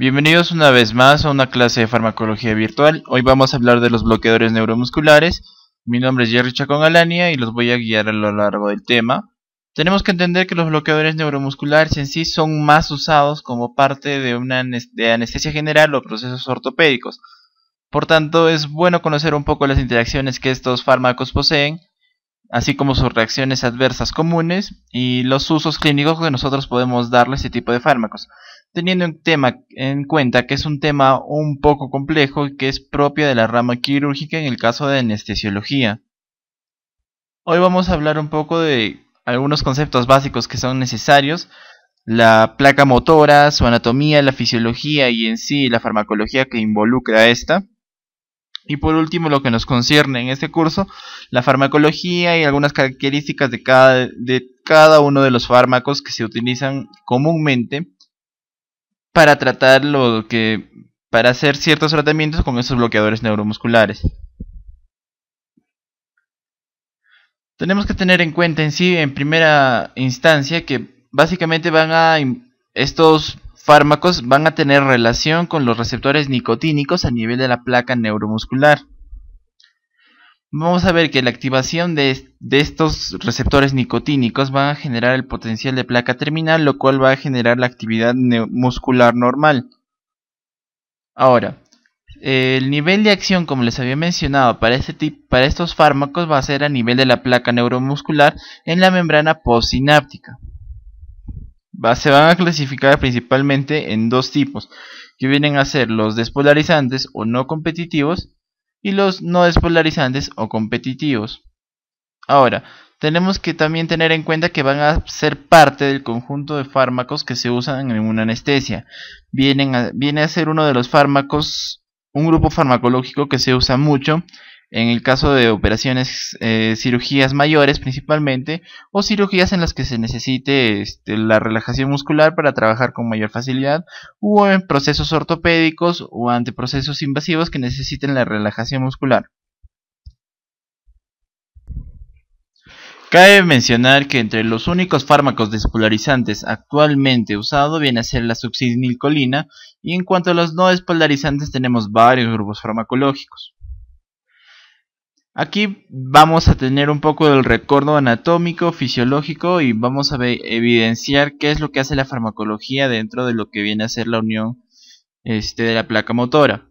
Bienvenidos una vez más a una clase de farmacología virtual. Hoy vamos a hablar de los bloqueadores neuromusculares. Mi nombre es Jerry Chacón Alania y los voy a guiar a lo largo del tema. Tenemos que entender que los bloqueadores neuromusculares en sí son más usados como parte de una de anestesia general o procesos ortopédicos. Por tanto, es bueno conocer un poco las interacciones que estos fármacos poseen, así como sus reacciones adversas comunes y los usos clínicos que nosotros podemos darle a este tipo de fármacos teniendo en, cuenta que es un tema un poco complejo y que es propio de la rama quirúrgica en el caso de anestesiología. Hoy vamos a hablar un poco de algunos conceptos básicos que son necesarios, la placa motora, su anatomía, la fisiología y en sí la farmacología que involucra a esta. Y por último, lo que nos concierne en este curso, la farmacología y algunas características de cada, de cada uno de los fármacos que se utilizan comúnmente para tratar lo que para hacer ciertos tratamientos con esos bloqueadores neuromusculares. Tenemos que tener en cuenta en sí, en primera instancia, que básicamente van a estos fármacos van a tener relación con los receptores nicotínicos a nivel de la placa neuromuscular. Vamos a ver que la activación de, estos receptores nicotínicos va a generar el potencial de placa terminal, lo cual va a generar la actividad muscular normal. Ahora, el nivel de acción, como les había mencionado, para, este para estos fármacos va a ser a nivel de la placa neuromuscular en la membrana postsináptica. se van a clasificar principalmente en dos tipos, que vienen a ser los despolarizantes o no competitivos y los no despolarizantes o competitivos. Ahora, tenemos que también tener en cuenta que van a ser parte del conjunto de fármacos que se usan en una anestesia. Vienen viene a ser uno de los fármacos, un grupo farmacológico que se usa mucho en el caso de operaciones, eh, cirugías mayores principalmente, o cirugías en las que se necesite este, la relajación muscular para trabajar con mayor facilidad, o en procesos ortopédicos o ante procesos invasivos que necesiten la relajación muscular. Cabe mencionar que entre los únicos fármacos despolarizantes actualmente usados viene a ser la succinilcolina y en cuanto a los no despolarizantes tenemos varios grupos farmacológicos. Aquí vamos a tener un poco del recuerdo anatómico, fisiológico y vamos a evidenciar qué es lo que hace la farmacología dentro de lo que viene a ser la unión este, de la placa motora.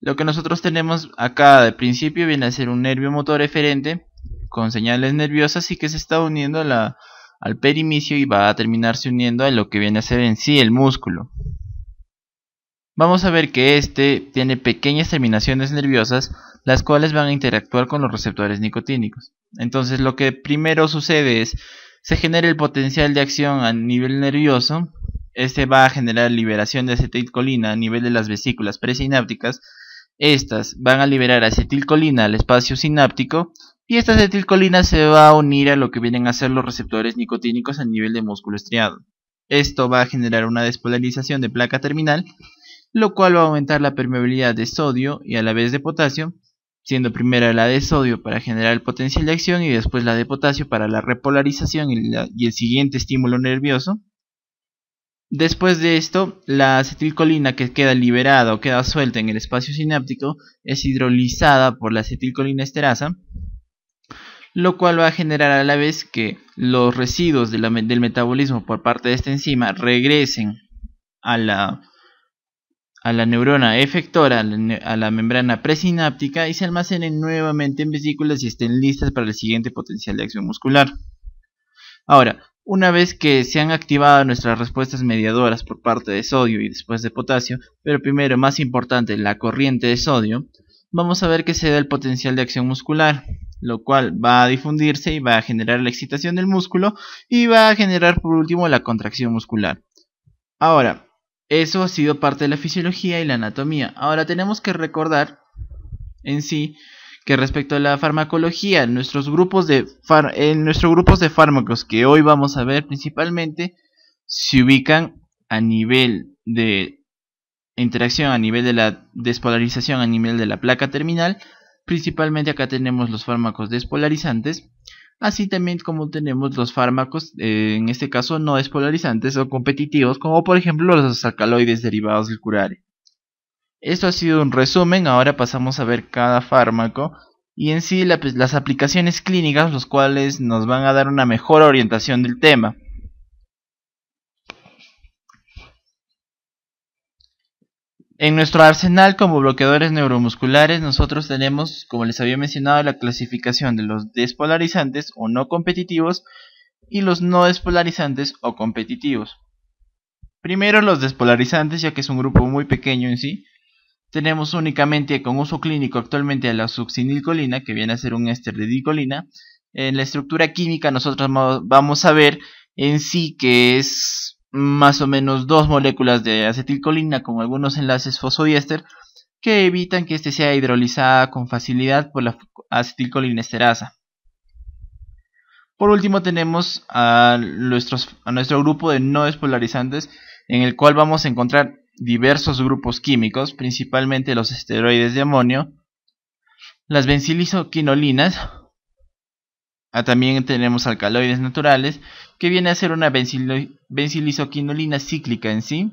Lo que nosotros tenemos acá de principio viene a ser un nervio motor eferente con señales nerviosas y que se está uniendo al perimicio y va a terminarse uniendo a lo que viene a ser en sí el músculo. Vamos a ver que este tiene pequeñas terminaciones nerviosas las cuales van a interactuar con los receptores nicotínicos. Entonces lo que primero sucede es, se genera el potencial de acción a nivel nervioso, este va a generar liberación de acetilcolina a nivel de las vesículas presinápticas, estas van a liberar acetilcolina al espacio sináptico y esta acetilcolina se va a unir a lo que vienen a ser los receptores nicotínicos a nivel de músculo estriado. Esto va a generar una despolarización de placa terminal, lo cual va a aumentar la permeabilidad de sodio y a la vez de potasio, siendo primero la de sodio para generar el potencial de acción y después la de potasio para la repolarización y, el siguiente estímulo nervioso. Después de esto, la acetilcolina que queda liberada o queda suelta en el espacio sináptico es hidrolizada por la acetilcolina esterasa, lo cual va a generar a la vez que los residuos del metabolismo por parte de esta enzima regresen a la, a la neurona efectora, a la, membrana presináptica y se almacenen nuevamente en vesículas y estén listas para el siguiente potencial de acción muscular. Ahora, una vez que se han activado nuestras respuestas mediadoras por parte de sodio y después de potasio, pero primero más importante la corriente de sodio, vamos a ver que se da el potencial de acción muscular, lo cual va a difundirse y va a generar la excitación del músculo y va a generar por último la contracción muscular. Ahora, eso ha sido parte de la fisiología y la anatomía. Ahora tenemos que recordar en sí que respecto a la farmacología, nuestros grupos de en nuestros grupos de fármacos que hoy vamos a ver principalmente se ubican a nivel de interacción, a nivel de la despolarización, a nivel de la placa terminal. Principalmente acá tenemos los fármacos despolarizantes Así también como tenemos los fármacos, eh, en este caso no despolarizantes o competitivos, como por ejemplo los alcaloides derivados del curare. Esto ha sido un resumen, ahora pasamos a ver cada fármaco y en sí pues, las aplicaciones clínicas, los cuales nos van a dar una mejor orientación del tema. En nuestro arsenal como bloqueadores neuromusculares nosotros tenemos, como les había mencionado, la clasificación de los despolarizantes o no competitivos y los no despolarizantes o competitivos. Primero los despolarizantes, ya que es un grupo muy pequeño en sí. Tenemos únicamente con uso clínico actualmente a la succinilcolina, que viene a ser un éster de dicolina. En la estructura química nosotros vamos a ver en sí que es más o menos dos moléculas de acetilcolina con algunos enlaces fosfodiéster que evitan que éste sea hidrolizada con facilidad por la acetilcolinesterasa. Por último tenemos a, nuestros, a nuestro grupo de no despolarizantes en el cual vamos a encontrar diversos grupos químicos, principalmente los esteroides de amonio, las benzilisoquinolinas, Ah, también tenemos alcaloides naturales, que viene a ser una benzilisoquinolina cíclica en sí.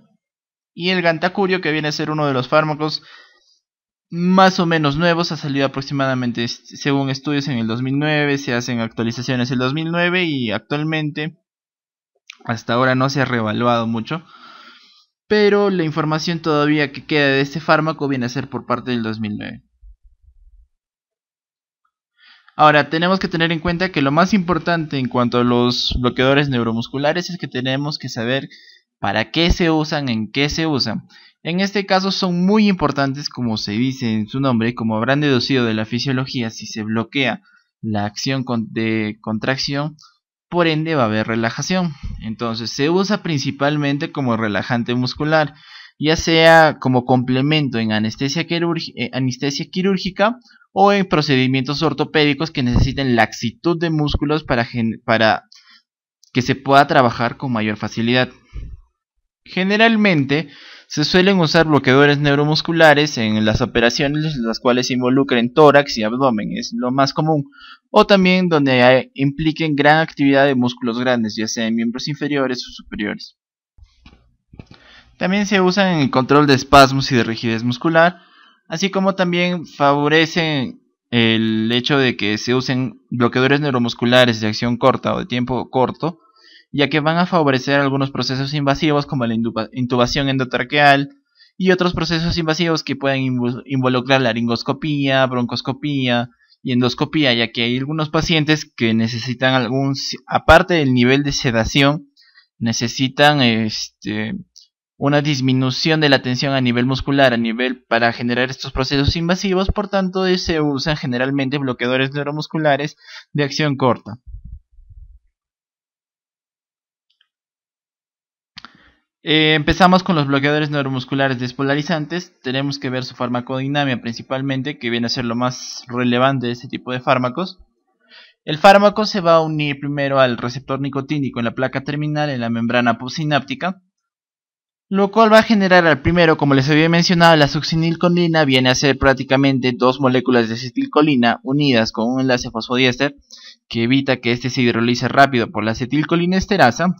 Y el gantacurio, que viene a ser uno de los fármacos más o menos nuevos, ha salido aproximadamente, este, según estudios, en el 2009, se hacen actualizaciones en el 2009 y actualmente hasta ahora no se ha reevaluado mucho. Pero la información todavía que queda de este fármaco viene a ser por parte del 2009. Ahora, tenemos que tener en cuenta que lo más importante en cuanto a los bloqueadores neuromusculares es que tenemos que saber para qué se usan, en qué se usan. En este caso son muy importantes como se dice en su nombre, como habrán deducido de la fisiología, si se bloquea la acción de contracción, por ende va a haber relajación. Entonces se usa principalmente como relajante muscular ya sea como complemento en eh, anestesia, quirúrgica o en procedimientos ortopédicos que necesiten laxitud de músculos para, para que se pueda trabajar con mayor facilidad. Generalmente se suelen usar bloqueadores neuromusculares en las operaciones las cuales se involucren tórax y abdomen, es lo más común, o también donde impliquen gran actividad de músculos grandes, ya sea en miembros inferiores o superiores. También se usan en el control de espasmos y de rigidez muscular, así como también favorecen el hecho de que se usen bloqueadores neuromusculares de acción corta o de tiempo corto, ya que van a favorecer algunos procesos invasivos como la intubación endotraqueal y otros procesos invasivos que pueden involucrar la laringoscopía, broncoscopía y endoscopía, ya que hay algunos pacientes que necesitan algún, aparte del nivel de sedación, necesitan este, una disminución de la tensión a nivel muscular a nivel para generar estos procesos invasivos, por tanto eh, se usan generalmente bloqueadores neuromusculares de acción corta. Eh, empezamos con los bloqueadores neuromusculares despolarizantes. Tenemos que ver su farmacodinamia principalmente, que viene a ser lo más relevante de este tipo de fármacos. El fármaco se va a unir primero al receptor nicotínico en la placa terminal en la membrana postsináptica lo cual va a generar al primero, como les había mencionado, la succinilcolina viene a ser prácticamente dos moléculas de acetilcolina unidas con un enlace fosfodiéster que evita que este se hidrolice rápido por la acetilcolina esterasa.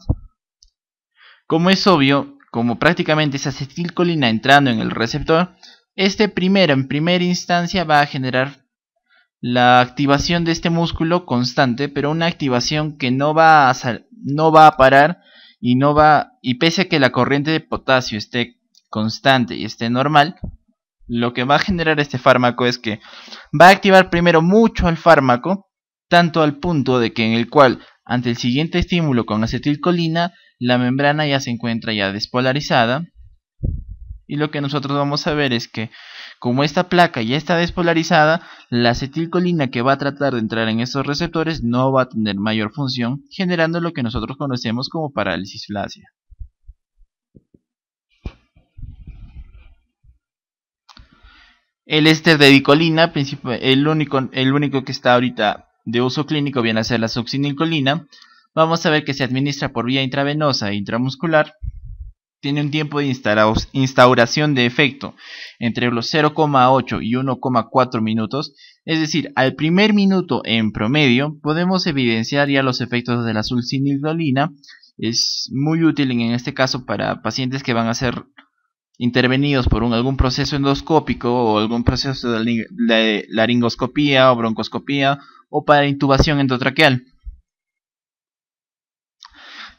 Como es obvio, como prácticamente es acetilcolina entrando en el receptor, este primero en primera instancia va a generar la activación de este músculo constante, pero una activación que no va no va a parar y no va y pese a que la corriente de potasio esté constante y esté normal, lo que va a generar este fármaco es que va a activar primero mucho al fármaco, tanto al punto de que en el cual ante el siguiente estímulo con acetilcolina, la membrana ya se encuentra ya despolarizada. Y lo que nosotros vamos a ver es que como esta placa ya está despolarizada, la acetilcolina que va a tratar de entrar en estos receptores no va a tener mayor función, generando lo que nosotros conocemos como parálisis flácida. El éster de dicolina, el único, el único que está ahorita de uso clínico, viene a ser la succinilcolina. Vamos a ver que se administra por vía intravenosa e intramuscular tiene un tiempo de instauración de efecto entre los 0,8 y 1,4 minutos, es decir, al primer minuto en promedio podemos evidenciar ya los efectos de la sulcinidolina. Es muy útil en este caso para pacientes que van a ser intervenidos por algún proceso endoscópico o algún proceso de laringoscopía o broncoscopía o para intubación endotraqueal.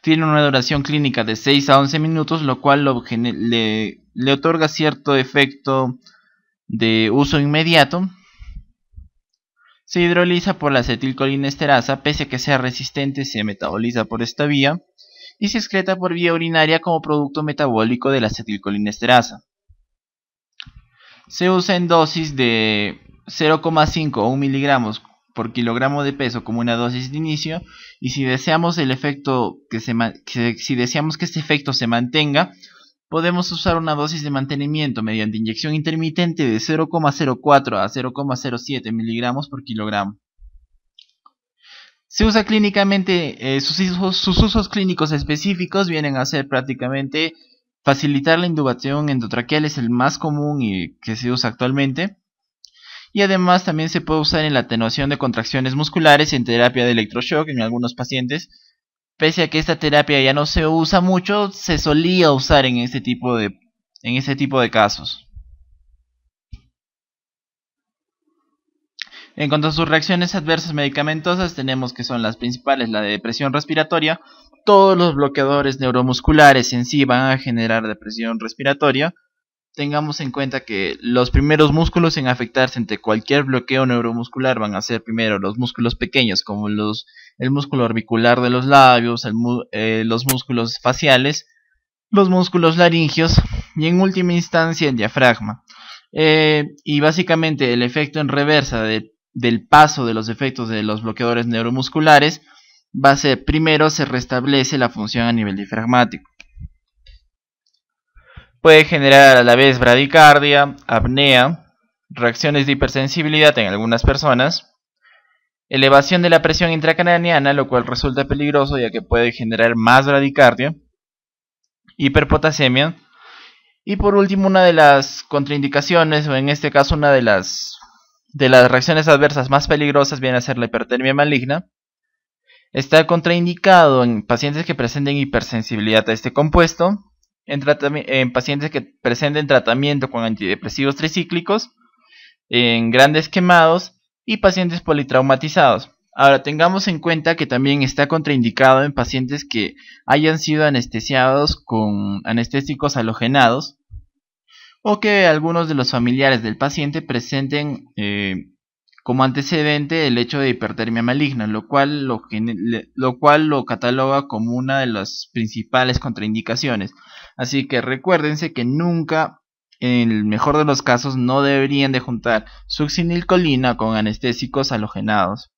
Tiene una duración clínica de 6 a 11 minutos, lo cual le, le otorga cierto efecto de uso inmediato. Se hidroliza por la acetilcolinesterasa, pese a que sea resistente, se metaboliza por esta vía y se excreta por vía urinaria como producto metabólico de la acetilcolinesterasa. Se usa en dosis de 0,5 o 1 miligramos por kilogramo de peso como una dosis de inicio y si deseamos el efecto que se si deseamos que este efecto se mantenga podemos usar una dosis de mantenimiento mediante inyección intermitente de 0,04 a 0,07 miligramos por kilogramo. Se usa clínicamente, eh, sus, usos, clínicos específicos vienen a ser prácticamente facilitar la intubación endotraqueal es el más común y que se usa actualmente y además también se puede usar en la atenuación de contracciones musculares en terapia de electroshock en algunos pacientes. Pese a que esta terapia ya no se usa mucho, se solía usar en este tipo de, en este tipo de casos. En cuanto a sus reacciones adversas medicamentosas, tenemos que son las principales, la de depresión respiratoria. Todos los bloqueadores neuromusculares en sí van a generar depresión respiratoria tengamos en cuenta que los primeros músculos en afectarse ante cualquier bloqueo neuromuscular van a ser primero los músculos pequeños como los el músculo orbicular de los labios, eh, los músculos faciales, los músculos laringios y en última instancia el diafragma. Eh, y básicamente el efecto en reversa del paso de los efectos de los bloqueadores neuromusculares va a ser primero se restablece la función a nivel difragmático. Puede generar a la vez bradicardia, apnea, reacciones de hipersensibilidad en algunas personas, elevación de la presión intracraniana, lo cual resulta peligroso ya que puede generar más bradicardia, hiperpotasemia, y por último una de las contraindicaciones, o en este caso una de las, de las reacciones adversas más peligrosas viene a ser la hipertermia maligna, está contraindicado en pacientes que presenten hipersensibilidad a este compuesto, en, pacientes que presenten tratamiento con antidepresivos tricíclicos, en grandes quemados y pacientes politraumatizados. Ahora, tengamos en cuenta que también está contraindicado en pacientes que hayan sido anestesiados con anestésicos halogenados o que algunos de los familiares del paciente presenten eh, como antecedente el hecho de hipertermia maligna, lo cual lo cual lo cataloga como una de las principales contraindicaciones. Así que recuérdense que nunca, en el mejor de los casos, no deberían de juntar succinilcolina con anestésicos halogenados.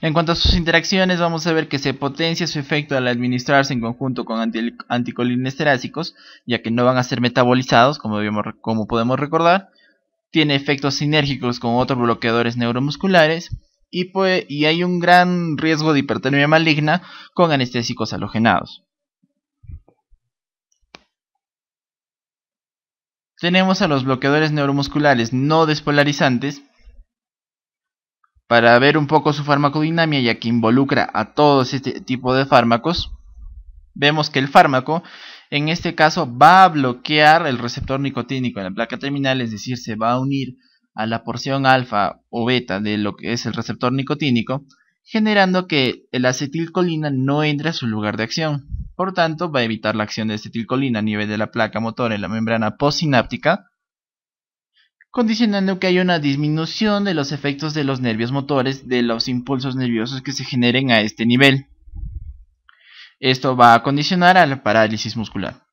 En cuanto a sus interacciones, vamos a ver que se potencia su efecto al administrarse en conjunto con anticolines ya que no van a ser metabolizados, como, como podemos recordar. Tiene efectos sinérgicos con otros bloqueadores neuromusculares. Y, pues, y hay un gran riesgo de hipertermia maligna con anestésicos halogenados. tenemos a los bloqueadores neuromusculares no despolarizantes para ver un poco su farmacodinamia ya que involucra a todo este tipo de fármacos. Vemos que el fármaco en este caso va a bloquear el receptor nicotínico en la placa terminal, es decir, se va a unir a la porción alfa o beta de lo que es el receptor nicotínico, generando que el acetilcolina no entre a su lugar de acción. Por tanto, va a evitar la acción de acetilcolina a nivel de la placa motora en la membrana postsináptica, condicionando que haya una disminución de los efectos de los nervios motores de los impulsos nerviosos que se generen a este nivel. Esto va a condicionar a la parálisis muscular.